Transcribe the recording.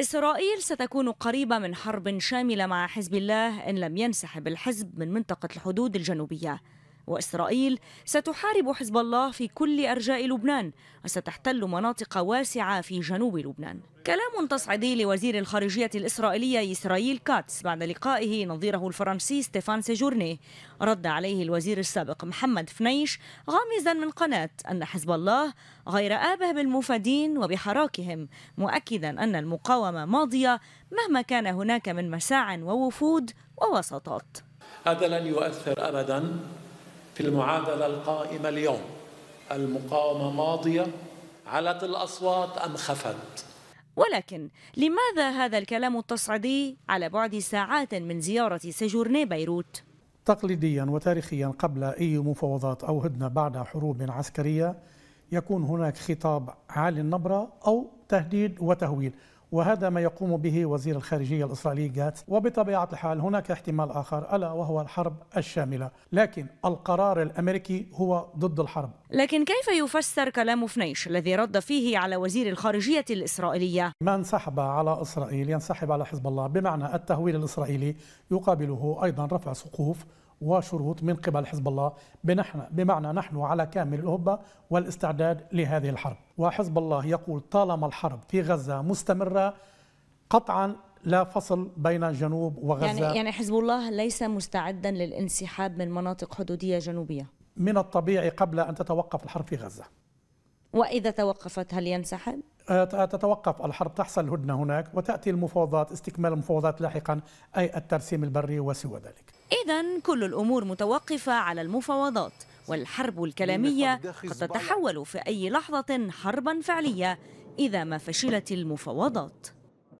إسرائيل ستكون قريبة من حرب شاملة مع حزب الله إن لم ينسحب الحزب من منطقة الحدود الجنوبية وإسرائيل ستحارب حزب الله في كل أرجاء لبنان وستحتل مناطق واسعة في جنوب لبنان كلام تصعيدي لوزير الخارجية الإسرائيلية إسرائيل كاتس بعد لقائه نظيره الفرنسي ستيفان سيجورني رد عليه الوزير السابق محمد فنيش غامزا من قناة أن حزب الله غير آبه بالمفادين وبحراكهم مؤكدا أن المقاومة ماضية مهما كان هناك من مساع ووفود ووساطات هذا لن يؤثر أبدا في المعادلة القائمة اليوم المقاومة ماضية علت الأصوات أم خفت ولكن لماذا هذا الكلام التصعيدي على بعد ساعات من زيارة سجورني بيروت؟ تقليديا وتاريخيا قبل أي مفاوضات أو هدنة بعد حروب عسكرية يكون هناك خطاب عالي النبرة أو تهديد وتهويل وهذا ما يقوم به وزير الخارجية الإسرائيلي جاتس وبطبيعة الحال هناك احتمال آخر ألا وهو الحرب الشاملة لكن القرار الأمريكي هو ضد الحرب لكن كيف يفسر كلام فنيش الذي رد فيه على وزير الخارجية الإسرائيلية ما انسحب على إسرائيل ينسحب على حزب الله بمعنى التهويل الإسرائيلي يقابله أيضا رفع سقوف وشروط من قبل حزب الله بنحن بمعنى نحن على كامل الهبة والاستعداد لهذه الحرب وحزب الله يقول طالما الحرب في غزة مستمرة قطعا لا فصل بين جنوب وغزة يعني, يعني حزب الله ليس مستعدا للانسحاب من مناطق حدودية جنوبية من الطبيعي قبل أن تتوقف الحرب في غزة وإذا توقفت هل ينسحب؟ أه، تتوقف الحرب تحصل الهدنة هناك وتأتي المفاوضات استكمال المفاوضات لاحقا أي الترسيم البري وسوى ذلك إذا كل الأمور متوقفة على المفاوضات والحرب الكلامية قد تتحول في أي لحظة حربا فعلية إذا ما فشلت المفاوضات